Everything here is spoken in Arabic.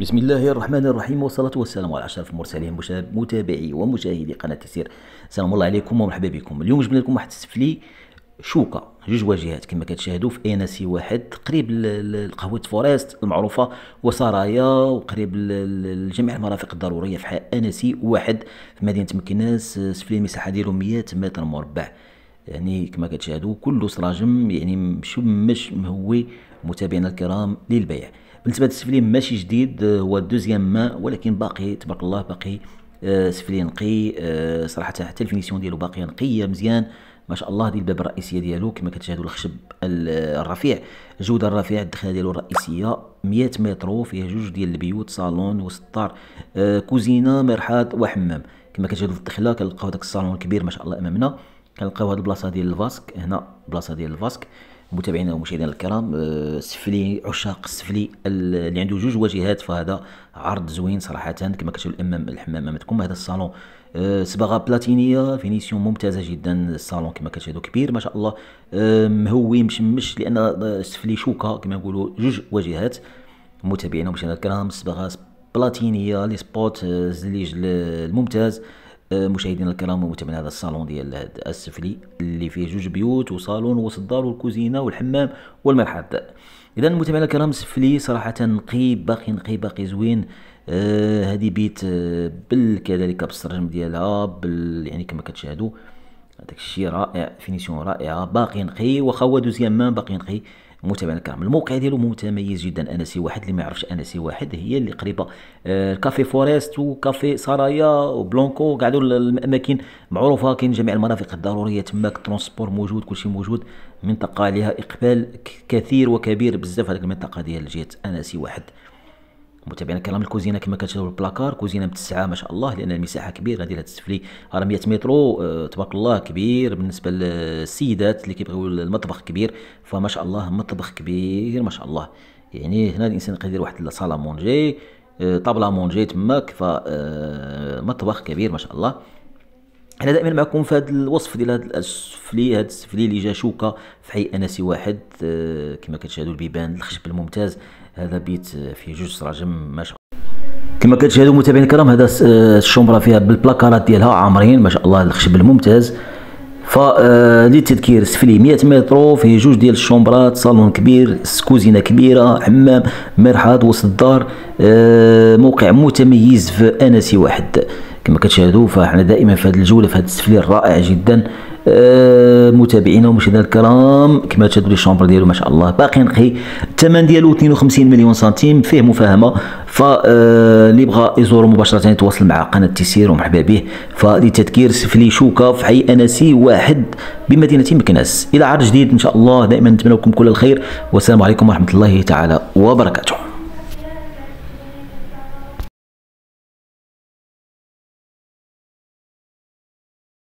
بسم الله الرحمن الرحيم والصلاة والسلام على أشرف المرسلين متابعي ومشاهدي قناة سير سلام الله عليكم ومرحبا بكم اليوم جبنا لكم واحد السفلي شوكة جوج واجهات كما كتشاهدوا في انا سي واحد قريب لقهوة فوريست المعروفة وسرايا وقريب لجميع المرافق الضرورية في انا سي واحد في مدينة مكناس سفلي المساحة ديالو 100 متر مربع يعني كما كتشاهدوا كل سراجم يعني مشمش مهوي متابعينا الكرام للبيع بالنسبه للسفلي ماشي جديد آه، هو دوزيام ما ولكن باقي تبارك الله باقي آه، سفلي نقي آه، صراحه حتى الفينيسيون ديالو باقيه نقيه مزيان ما شاء الله ديال الباب الرئيسيه ديالو كما كتشاهدوا الخشب الرفيع جوده الرفيع الدخله ديالو الرئيسيه 100 متر فيها جوج ديال البيوت صالون وستار كوزينه مرحاض وحمام كما كتشاهدوا في الدخله كنلقاو داك الصالون الكبير ما شاء الله امامنا كنلقاو هاد البلاصه ديال الفاسك هنا البلاصه ديال الفاسك متابعينا ومشاهدينا الكرام آه، السفلي عشاق السفلي اللي عنده جوج واجهات فهذا عرض زوين صراحه كما كتشوفوا الامام الحمام امامكم هذا الصالون آه، صباغه بلاتينيه فينيسيون ممتازه جدا الصالون كما كتشاهدوا كبير ما شاء الله آه، مهوي مشمش لان السفلي شوكه كما نقولوا جوج واجهات متابعينا ومشاهدينا الكرام صباغه بلاتينيه لي سبوت الزليج الممتاز آه، مشاهدينا الكرام ومتابعين هذا الصالون ديال السفلي اللي فيه جوج بيوت وصالون وسط الدار والكوزينه والحمام والمرحاض اذا متابعينا الكرام السفلي صراحه نقي باقي نقي باقي زوين آه، هذه آه بيت آه بال بالسرجم ديالها بال يعني كما كتشاهدوا هذاك الشيء رائع فينيسيون رائعه باقي نقي واخا هو دوزيام مان باقي نقي متابع الكرام الموقع ديالو متميز جدا انسي واحد اللي ما يعرفش انسي واحد هي اللي قريبه آه كافي فوريست وكافي سرايا وبلونكو كاع الاماكن معروفه كاين جميع المرافق الضروريه تماك الترونسبور موجود كلشي موجود منطقه عليها اقبال كثير وكبير بزاف هذيك المنطقه ديال جهه انسي واحد متابعين كلام الكوزينه كما كتشوفوا البلاكار كوزينه متسعه ما شاء الله لان المساحه كبيره غادي تسفلي راه 100 مترو آه، تبارك الله كبير بالنسبه للسيدات اللي كيبغيو المطبخ كبير فما شاء الله مطبخ كبير ما شاء الله يعني هنا الانسان يقدر يدير واحد الصاله مونجي آه، طابله مونجي تماك فمطبخ آه، كبير ما شاء الله انا دائما معكم في هذا الوصف ديال هذا السفلي هذا السفلي اللي جا شوكه في حي انسي واحد آه، كما كتشاهدوا البيبان الخشب الممتاز هذا بيت آه، فيه جوج سراجم ما شاء الله كما كتشاهدوا متابعينا الكرام هذا آه، الشومبرا فيها بالبلاكارات ديالها عامرين ما شاء الله الخشب الممتاز ف للتذكير السفلي 100 متر فيه جوج ديال الشومبرات صالون كبير كوزينه كبيره حمام مرحاض وسط الدار موقع متميز في انسي واحد كما كتشاهدوا فاحنا دائما في هذه الجوله في هذا السفلي الرائع جدا آه متابعينا ومشاهدينا الكرام كما تشاهدوا لي الشامبر ديالو ما شاء الله باقي نقي الثمن ديالو 52 مليون سنتيم فيه مفاهمه فاللي آه، بغى يزور مباشره يتواصل مع قناه تيسير ومرحبا به فلتذكير سفلي شوكه في حي انسي واحد بمدينه مكناس الى عرض جديد ان شاء الله دائما نتمنى لكم كل الخير والسلام عليكم ورحمه الله تعالى وبركاته